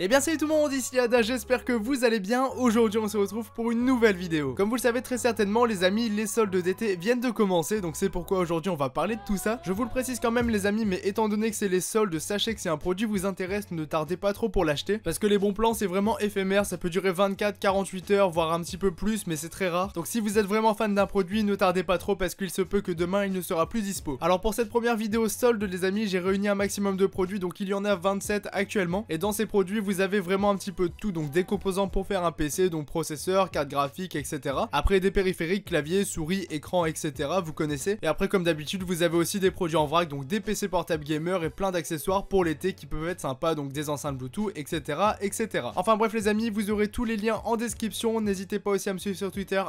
Et eh bien salut tout le monde, ici Ada, j'espère que vous allez bien. Aujourd'hui on se retrouve pour une nouvelle vidéo. Comme vous le savez très certainement les amis, les soldes d'été viennent de commencer, donc c'est pourquoi aujourd'hui on va parler de tout ça. Je vous le précise quand même les amis, mais étant donné que c'est les soldes, sachez que si un produit vous intéresse, ne tardez pas trop pour l'acheter. Parce que les bons plans c'est vraiment éphémère, ça peut durer 24, 48 heures, voire un petit peu plus, mais c'est très rare. Donc si vous êtes vraiment fan d'un produit, ne tardez pas trop parce qu'il se peut que demain il ne sera plus dispo. Alors pour cette première vidéo solde les amis, j'ai réuni un maximum de produits, donc il y en a 27 actuellement. Et dans ces produits, vous avez vraiment un petit peu de tout, donc des composants pour faire un PC, donc processeur, carte graphique, etc. Après des périphériques, clavier, souris, écran, etc. Vous connaissez. Et après comme d'habitude, vous avez aussi des produits en vrac, donc des PC portables gamer et plein d'accessoires pour l'été qui peuvent être sympas, donc des enceintes Bluetooth, etc. etc. Enfin bref les amis, vous aurez tous les liens en description. N'hésitez pas aussi à me suivre sur Twitter,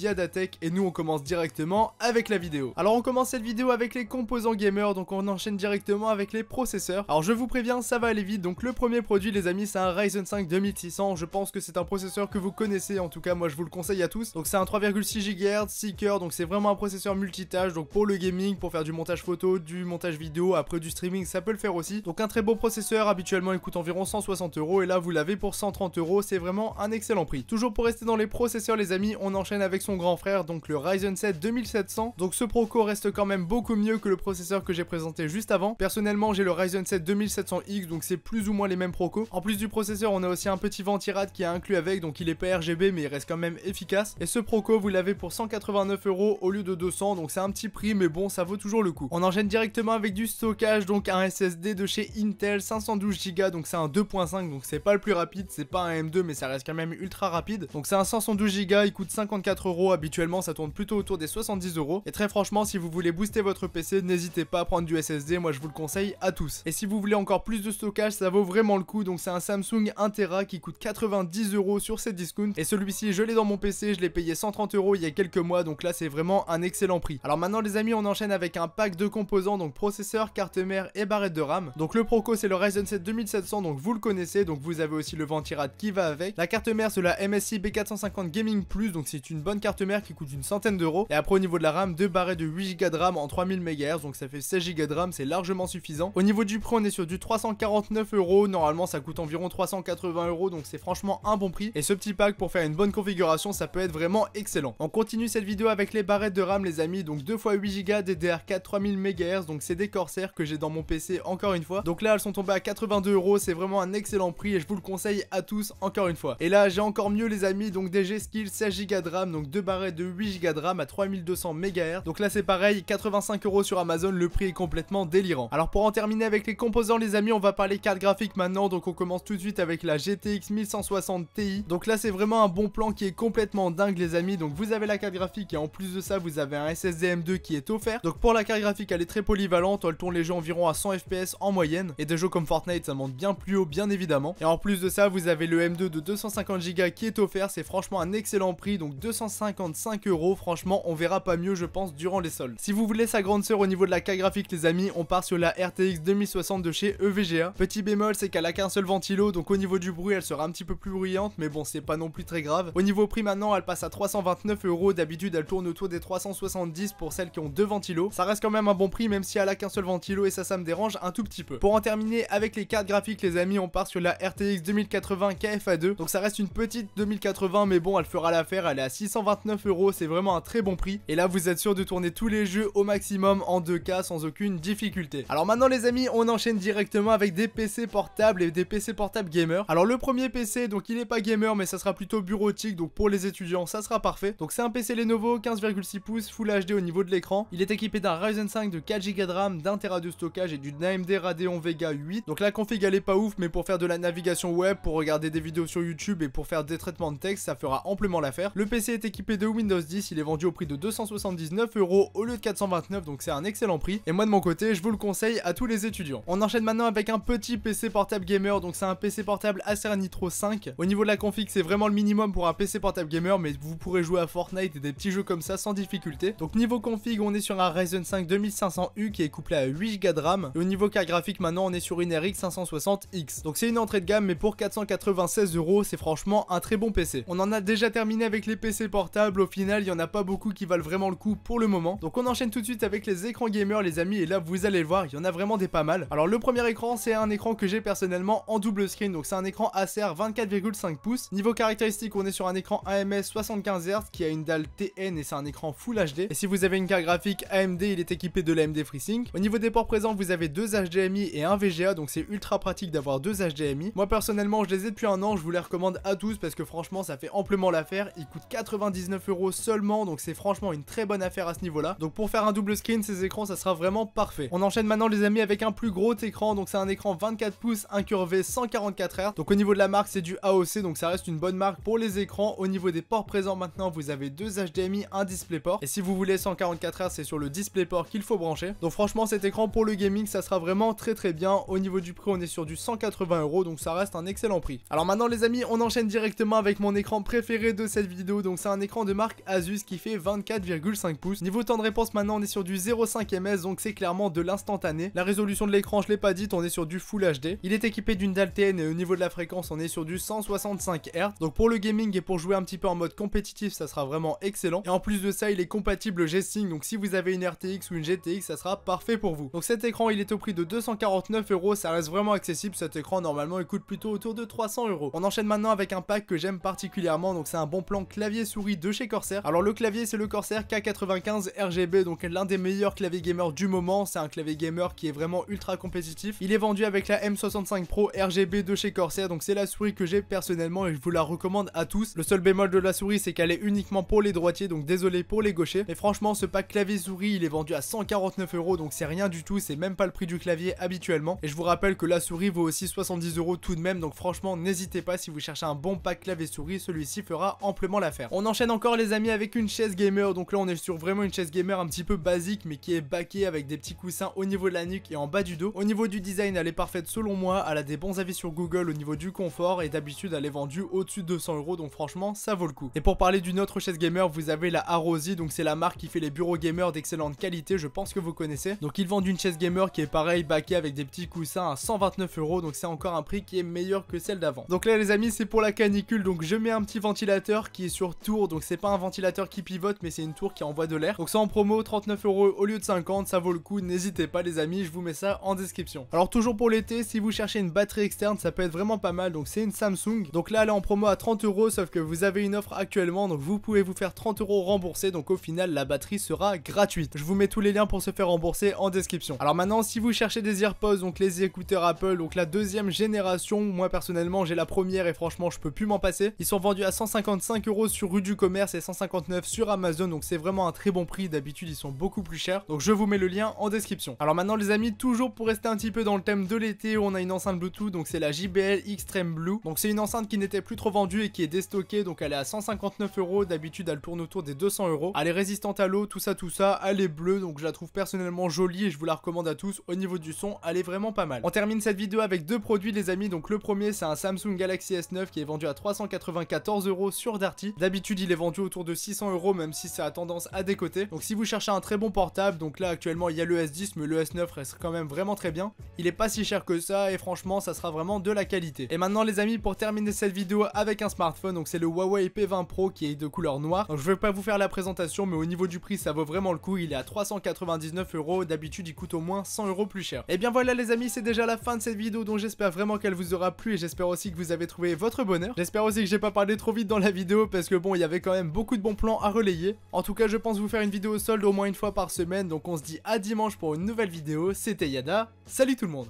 yadatech, et nous on commence directement avec la vidéo. Alors on commence cette vidéo avec les composants gamer, donc on enchaîne directement avec les processeurs. Alors je vous préviens, ça va aller vite, donc le premier produit les amis, c'est un Ryzen 5 2600. Je pense que c'est un processeur que vous connaissez. En tout cas, moi, je vous le conseille à tous. Donc, c'est un 3,6 GHz, 6 cœurs. Donc, c'est vraiment un processeur multitâche. Donc, pour le gaming, pour faire du montage photo, du montage vidéo, après du streaming, ça peut le faire aussi. Donc, un très beau processeur. Habituellement, il coûte environ 160 euros. Et là, vous l'avez pour 130 euros. C'est vraiment un excellent prix. Toujours pour rester dans les processeurs, les amis, on enchaîne avec son grand frère, donc le Ryzen 7 2700. Donc, ce Proco reste quand même beaucoup mieux que le processeur que j'ai présenté juste avant. Personnellement, j'ai le Ryzen 7 2700X. Donc, c'est plus ou moins les mêmes Proco plus du processeur, on a aussi un petit ventirad qui est inclus avec, donc il est pas RGB mais il reste quand même efficace. Et ce Proco, vous l'avez pour 189 euros au lieu de 200, donc c'est un petit prix mais bon, ça vaut toujours le coup. On enchaîne directement avec du stockage, donc un SSD de chez Intel 512 Go, donc c'est un 2.5, donc c'est pas le plus rapide, c'est pas un M2 mais ça reste quand même ultra rapide. Donc c'est un 512 Go, il coûte 54 euros, habituellement ça tourne plutôt autour des 70 euros. Et très franchement, si vous voulez booster votre PC, n'hésitez pas à prendre du SSD, moi je vous le conseille à tous. Et si vous voulez encore plus de stockage, ça vaut vraiment le coup, donc c'est un Samsung 1TB qui coûte 90 euros sur ses discount Et celui-ci, je l'ai dans mon PC, je l'ai payé 130 euros il y a quelques mois, donc là c'est vraiment un excellent prix. Alors maintenant les amis, on enchaîne avec un pack de composants, donc processeur, carte mère et barrette de RAM. Donc le Proco c'est le Ryzen 7 2700, donc vous le connaissez, donc vous avez aussi le ventirad qui va avec. La carte mère c'est la MSI B450 Gaming Plus, donc c'est une bonne carte mère qui coûte une centaine d'euros. Et après au niveau de la RAM, deux barrettes de 8Go de RAM en 3000 MHz, donc ça fait 16Go de RAM, c'est largement suffisant. Au niveau du prix, on est sur du 349 euros, normalement ça coûte environ 380 euros donc c'est franchement un bon prix et ce petit pack pour faire une bonne configuration ça peut être vraiment excellent. On continue cette vidéo avec les barrettes de RAM les amis donc 2 x 8 Go DDR4 3000 MHz donc c'est des Corsair que j'ai dans mon PC encore une fois. Donc là elles sont tombées à 82 euros c'est vraiment un excellent prix et je vous le conseille à tous encore une fois. Et là j'ai encore mieux les amis donc des G-Skill 16 Go de RAM donc deux barrettes de 8 Go de RAM à 3200 MHz donc là c'est pareil 85 euros sur Amazon le prix est complètement délirant. Alors pour en terminer avec les composants les amis on va parler carte graphique maintenant donc on commence tout de suite avec la GTX 1160 Ti. Donc là, c'est vraiment un bon plan qui est complètement dingue, les amis. Donc vous avez la carte graphique et en plus de ça, vous avez un SSD M2 qui est offert. Donc pour la carte graphique, elle est très polyvalente. Elle tourne les jeux environ à 100 FPS en moyenne. Et des jeux comme Fortnite, ça monte bien plus haut, bien évidemment. Et en plus de ça, vous avez le M2 de 250Go qui est offert. C'est franchement un excellent prix. Donc 255 euros. Franchement, on verra pas mieux, je pense, durant les soldes. Si vous voulez sa grande sœur au niveau de la carte graphique, les amis, on part sur la RTX 2060 de chez EVGA. Petit bémol, c'est qu'elle a qu'un seul vent ventilo, donc au niveau du bruit, elle sera un petit peu plus bruyante, mais bon, c'est pas non plus très grave. Au niveau prix maintenant, elle passe à 329 euros. D'habitude, elle tourne autour des 370 pour celles qui ont deux ventilos. Ça reste quand même un bon prix, même si elle a qu'un seul ventilo et ça, ça me dérange un tout petit peu. Pour en terminer avec les cartes graphiques, les amis, on part sur la RTX 2080 KFA2. Donc ça reste une petite 2080, mais bon, elle fera l'affaire. Elle est à 629 euros. C'est vraiment un très bon prix. Et là, vous êtes sûr de tourner tous les jeux au maximum en 2K sans aucune difficulté. Alors maintenant, les amis, on enchaîne directement avec des PC portables et des PC portable gamer. Alors le premier PC, donc il n'est pas gamer, mais ça sera plutôt bureautique, donc pour les étudiants, ça sera parfait. Donc c'est un PC Lenovo, 15,6 pouces, Full HD au niveau de l'écran. Il est équipé d'un Ryzen 5 de 4Go de RAM, d'un Tera de stockage et d'une AMD Radeon Vega 8. Donc la config elle est pas ouf, mais pour faire de la navigation web, pour regarder des vidéos sur YouTube et pour faire des traitements de texte, ça fera amplement l'affaire. Le PC est équipé de Windows 10, il est vendu au prix de 279 euros au lieu de 429, donc c'est un excellent prix. Et moi de mon côté, je vous le conseille à tous les étudiants. On enchaîne maintenant avec un petit PC portable gamer, donc donc c'est un PC portable Acer Nitro 5. Au niveau de la config, c'est vraiment le minimum pour un PC portable gamer, mais vous pourrez jouer à Fortnite et des petits jeux comme ça sans difficulté. Donc niveau config, on est sur un Ryzen 5 2500U qui est couplé à 8Go de RAM. Et au niveau carte graphique, maintenant on est sur une RX 560X. Donc c'est une entrée de gamme, mais pour 496 euros, c'est franchement un très bon PC. On en a déjà terminé avec les PC portables. Au final, il y en a pas beaucoup qui valent vraiment le coup pour le moment. Donc on enchaîne tout de suite avec les écrans gamers, les amis. Et là, vous allez voir, il y en a vraiment des pas mal. Alors le premier écran, c'est un écran que j'ai personnellement en double screen, donc c'est un écran Acer 24,5 pouces. Niveau caractéristique, on est sur un écran AMS 75 Hz qui a une dalle TN et c'est un écran Full HD. Et si vous avez une carte graphique AMD, il est équipé de l'AMD FreeSync. Au niveau des ports présents, vous avez deux HDMI et un VGA, donc c'est ultra pratique d'avoir deux HDMI. Moi personnellement, je les ai depuis un an, je vous les recommande à tous parce que franchement, ça fait amplement l'affaire. Il coûte 99 euros seulement, donc c'est franchement une très bonne affaire à ce niveau-là. Donc pour faire un double screen, ces écrans, ça sera vraiment parfait. On enchaîne maintenant les amis avec un plus gros écran, donc c'est un écran 24 pouces incurvé 144 Hz. Donc au niveau de la marque, c'est du AOC, donc ça reste une bonne marque pour les écrans. Au niveau des ports présents maintenant, vous avez deux HDMI, un DisplayPort. Et si vous voulez 144 Hz, c'est sur le DisplayPort qu'il faut brancher. Donc franchement, cet écran pour le gaming, ça sera vraiment très très bien. Au niveau du prix, on est sur du 180 euros, donc ça reste un excellent prix. Alors maintenant les amis, on enchaîne directement avec mon écran préféré de cette vidéo. Donc c'est un écran de marque Asus qui fait 24,5 pouces. Niveau temps de réponse maintenant, on est sur du 0,5 ms, donc c'est clairement de l'instantané. La résolution de l'écran, je l'ai pas dit, on est sur du Full HD. Il est équipé d'une et au niveau de la fréquence on est sur du 165 Hz. Donc pour le gaming et pour jouer un petit peu en mode compétitif ça sera vraiment excellent. Et en plus de ça il est compatible G-Sync donc si vous avez une RTX ou une GTX ça sera parfait pour vous. Donc cet écran il est au prix de 249 euros, ça reste vraiment accessible cet écran normalement il coûte plutôt autour de 300 euros. On enchaîne maintenant avec un pack que j'aime particulièrement donc c'est un bon plan clavier souris de chez Corsair. Alors le clavier c'est le Corsair K95 RGB donc l'un des meilleurs claviers gamer du moment, c'est un clavier gamer qui est vraiment ultra compétitif. Il est vendu avec la M65 Pro RGB GB 2 chez Corsair, donc c'est la souris que j'ai personnellement et je vous la recommande à tous. Le seul bémol de la souris, c'est qu'elle est uniquement pour les droitiers, donc désolé pour les gauchers. Mais franchement, ce pack clavier-souris, il est vendu à 149 euros, donc c'est rien du tout, c'est même pas le prix du clavier habituellement. Et je vous rappelle que la souris vaut aussi 70 euros tout de même, donc franchement, n'hésitez pas si vous cherchez un bon pack clavier-souris, celui-ci fera amplement l'affaire. On enchaîne encore les amis avec une chaise gamer, donc là on est sur vraiment une chaise gamer un petit peu basique, mais qui est baquée avec des petits coussins au niveau de la nuque et en bas du dos. Au niveau du design, elle est parfaite selon moi, elle a des bons sur Google au niveau du confort et d'habitude elle est vendue au-dessus de 200 euros donc franchement ça vaut le coup. Et pour parler d'une autre chaise gamer, vous avez la Arosi donc c'est la marque qui fait les bureaux gamers d'excellente qualité, je pense que vous connaissez. Donc ils vendent une chaise gamer qui est pareil baquée avec des petits coussins à 129 euros donc c'est encore un prix qui est meilleur que celle d'avant. Donc là les amis c'est pour la canicule donc je mets un petit ventilateur qui est sur tour donc c'est pas un ventilateur qui pivote mais c'est une tour qui envoie de l'air. Donc ça en promo 39 euros au lieu de 50 ça vaut le coup n'hésitez pas les amis je vous mets ça en description. Alors toujours pour l'été si vous cherchez une batterie ça peut être vraiment pas mal. Donc c'est une Samsung. Donc là, elle est en promo à 30 euros, sauf que vous avez une offre actuellement. Donc vous pouvez vous faire 30 euros remboursés. Donc au final, la batterie sera gratuite. Je vous mets tous les liens pour se faire rembourser en description. Alors maintenant, si vous cherchez des AirPods, donc les écouteurs Apple, donc la deuxième génération, moi personnellement, j'ai la première et franchement, je peux plus m'en passer. Ils sont vendus à 155 euros sur rue du commerce et 159 sur Amazon. Donc c'est vraiment un très bon prix. D'habitude, ils sont beaucoup plus chers. Donc je vous mets le lien en description. Alors maintenant, les amis, toujours pour rester un petit peu dans le thème de l'été, on a une enceinte Bluetooth. Donc donc c'est la JBL Extreme Blue. Donc c'est une enceinte qui n'était plus trop vendue et qui est déstockée, donc elle est à 159 euros. D'habitude, elle tourne autour des 200 euros. Elle est résistante à l'eau, tout ça, tout ça. Elle est bleue, donc je la trouve personnellement jolie et je vous la recommande à tous. Au niveau du son, elle est vraiment pas mal. On termine cette vidéo avec deux produits, les amis. Donc le premier, c'est un Samsung Galaxy S9 qui est vendu à 394 euros sur Darty. D'habitude, il est vendu autour de 600 euros, même si ça a tendance à décoter. Donc si vous cherchez un très bon portable, donc là actuellement il y a le S10, mais le S9 reste quand même vraiment très bien. Il est pas si cher que ça et franchement, ça sera vraiment de la qualité. Et maintenant les amis pour terminer cette vidéo avec un smartphone, donc c'est le Huawei P20 Pro qui est de couleur noire. Donc je vais pas vous faire la présentation mais au niveau du prix ça vaut vraiment le coup, il est à 399 euros, d'habitude il coûte au moins 100 euros plus cher. Et bien voilà les amis c'est déjà la fin de cette vidéo donc j'espère vraiment qu'elle vous aura plu et j'espère aussi que vous avez trouvé votre bonheur. J'espère aussi que j'ai pas parlé trop vite dans la vidéo parce que bon il y avait quand même beaucoup de bons plans à relayer. En tout cas je pense vous faire une vidéo au solde au moins une fois par semaine donc on se dit à dimanche pour une nouvelle vidéo, c'était Yada, salut tout le monde